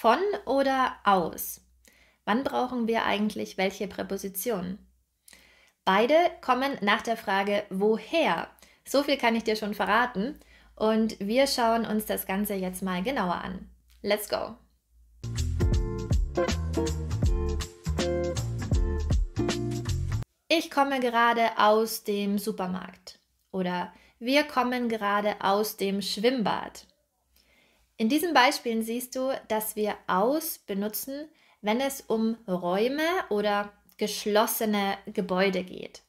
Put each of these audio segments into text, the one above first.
von oder aus? Wann brauchen wir eigentlich welche Präposition? Beide kommen nach der Frage woher. So viel kann ich dir schon verraten und wir schauen uns das Ganze jetzt mal genauer an. Let's go! Ich komme gerade aus dem Supermarkt oder wir kommen gerade aus dem Schwimmbad. In diesen Beispielen siehst du, dass wir aus benutzen, wenn es um Räume oder geschlossene Gebäude geht.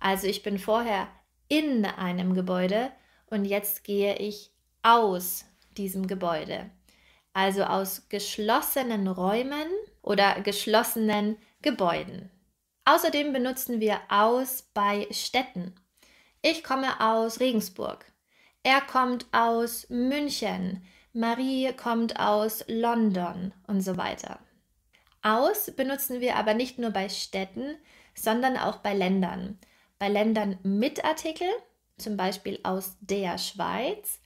Also ich bin vorher in einem Gebäude und jetzt gehe ich aus diesem Gebäude. Also aus geschlossenen Räumen oder geschlossenen Gebäuden. Außerdem benutzen wir aus bei Städten. Ich komme aus Regensburg. Er kommt aus München. Marie kommt aus London und so weiter. Aus benutzen wir aber nicht nur bei Städten, sondern auch bei Ländern. Bei Ländern mit Artikel, zum Beispiel aus der Schweiz,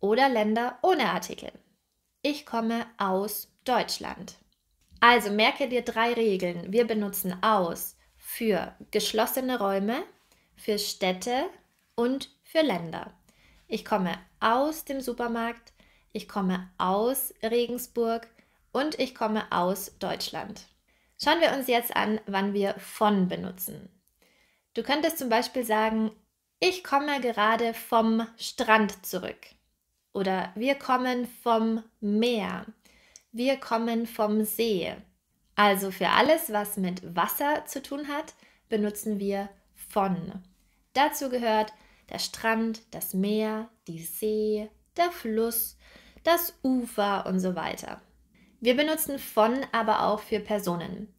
oder Länder ohne Artikel. Ich komme aus Deutschland. Also merke dir drei Regeln. Wir benutzen aus für geschlossene Räume, für Städte und für Länder. Ich komme aus dem Supermarkt, ich komme aus Regensburg und ich komme aus Deutschland. Schauen wir uns jetzt an, wann wir von benutzen. Du könntest zum Beispiel sagen, ich komme gerade vom Strand zurück. Oder wir kommen vom Meer. Wir kommen vom See. Also für alles, was mit Wasser zu tun hat, benutzen wir von. Dazu gehört der Strand, das Meer, die See, der Fluss, das Ufer und so weiter. Wir benutzen von aber auch für Personen.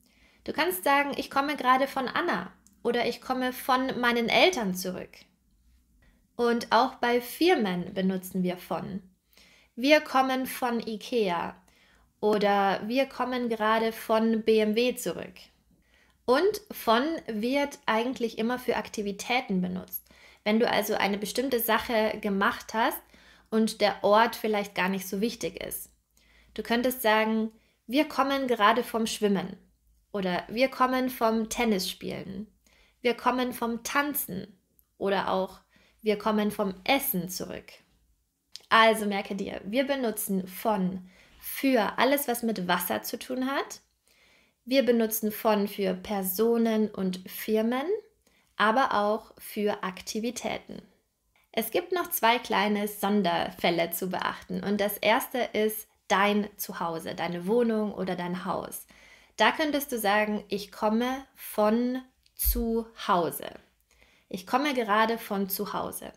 Du kannst sagen, ich komme gerade von Anna oder ich komme von meinen Eltern zurück. Und auch bei Firmen benutzen wir von. Wir kommen von IKEA oder wir kommen gerade von BMW zurück. Und von wird eigentlich immer für Aktivitäten benutzt. Wenn du also eine bestimmte Sache gemacht hast, und der Ort vielleicht gar nicht so wichtig ist. Du könntest sagen, wir kommen gerade vom Schwimmen oder wir kommen vom Tennisspielen, wir kommen vom Tanzen oder auch wir kommen vom Essen zurück. Also merke dir, wir benutzen von für alles, was mit Wasser zu tun hat. Wir benutzen von für Personen und Firmen, aber auch für Aktivitäten. Es gibt noch zwei kleine Sonderfälle zu beachten. Und das erste ist dein Zuhause, deine Wohnung oder dein Haus. Da könntest du sagen, ich komme von zu Hause. Ich komme gerade von zu Hause.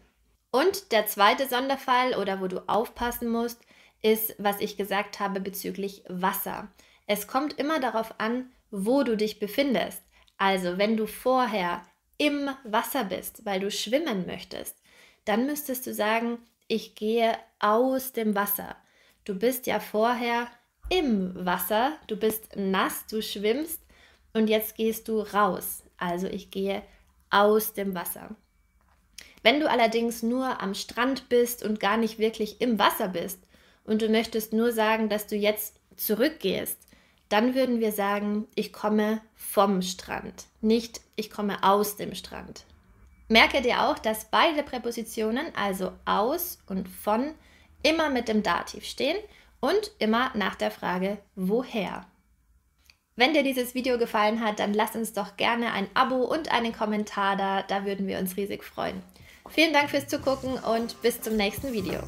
Und der zweite Sonderfall oder wo du aufpassen musst, ist, was ich gesagt habe bezüglich Wasser. Es kommt immer darauf an, wo du dich befindest. Also wenn du vorher im Wasser bist, weil du schwimmen möchtest, dann müsstest du sagen, ich gehe aus dem Wasser. Du bist ja vorher im Wasser, du bist nass, du schwimmst und jetzt gehst du raus. Also ich gehe aus dem Wasser. Wenn du allerdings nur am Strand bist und gar nicht wirklich im Wasser bist und du möchtest nur sagen, dass du jetzt zurückgehst, dann würden wir sagen, ich komme vom Strand, nicht ich komme aus dem Strand. Merke dir auch, dass beide Präpositionen, also aus und von, immer mit dem Dativ stehen und immer nach der Frage woher. Wenn dir dieses Video gefallen hat, dann lass uns doch gerne ein Abo und einen Kommentar da, da würden wir uns riesig freuen. Vielen Dank fürs Zugucken und bis zum nächsten Video.